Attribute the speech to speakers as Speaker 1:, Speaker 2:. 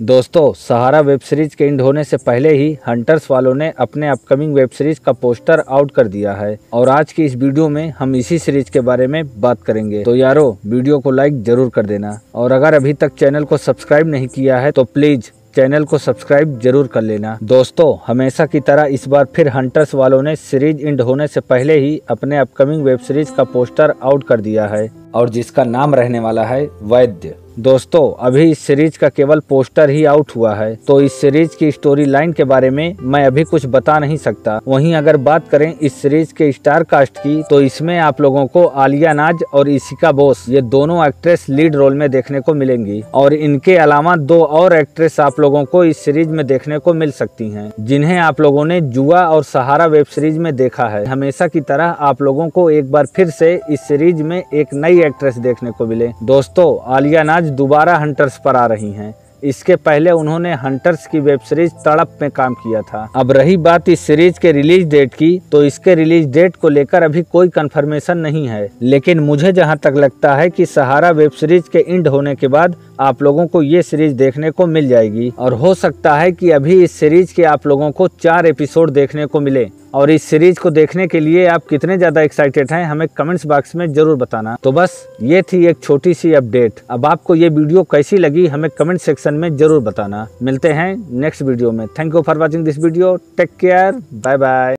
Speaker 1: दोस्तों Sahara web series के end होने से पहले ही हंटर्स वालों ने अपने अपकमिंग वेब सीरीज़ का पोस्टर आउट कर दिया है और आज की इस वीडियो में हम इसी सीरीज के बारे में बात करेंगे तो यारो वीडियो को लाइक जरूर कर देना और अगर अभी तक चैनल को सब्सक्राइब नहीं किया है तो प्लीज़ चैनल को सब्सक्राइब जरूर कर लेना दोस्तों हमेशा की तरह इस बार फिर हंटर्स वालों ने सीरीज इंड होने से पहले ही अपने अपकमिंग वेब सीरीज का पोस्टर आउट कर दिया है और जिसका नाम रहने वाला है वैद्य दोस्तों अभी इस सीरीज का केवल पोस्टर ही आउट हुआ है तो इस सीरीज की स्टोरी लाइन के बारे में मैं अभी कुछ बता नहीं सकता वहीं अगर बात करें इस सीरीज के स्टार कास्ट की तो इसमें आप लोगों को आलिया नाज और ईशिका बोस ये दोनों एक्ट्रेस लीड रोल में देखने को मिलेंगी और इनके अलावा दो और एक्ट्रेस आप लोगों को इस सीरीज में देखने को मिल सकती है जिन्हें आप लोगों ने जुआ और सहारा वेब सीरीज में देखा है हमेशा की तरह आप लोगों को एक बार फिर से इस सीरीज में एक नई एक्ट्रेस देखने को मिले दोस्तों आलिया नाज आज दोबारा हंटर्स पर आ रही हैं इसके पहले उन्होंने हंटर्स की वेब सीरीज तड़प में काम किया था अब रही बात इस सीरीज के रिलीज डेट की तो इसके रिलीज डेट को लेकर अभी कोई कंफर्मेशन नहीं है लेकिन मुझे जहां तक लगता है कि सहारा वेब सीरीज के इंड होने के बाद आप लोगों को ये सीरीज देखने को मिल जाएगी और हो सकता है कि अभी इस सीरीज के आप लोगों को चार एपिसोड देखने को मिले और इस सीरीज को देखने के लिए आप कितने ज़्यादा एक्साइटेड हैं हमें कमेंट्स बॉक्स में ज़रूर बताना तो बस ये थी एक छोटी सी अपडेट अब आपको ये वीडियो कैसी लगी हमें कमेंट सेक्शन में ज़रूर बताना मिलते हैं नेक्स्ट वीडियो में thank you for watching this video take care bye bye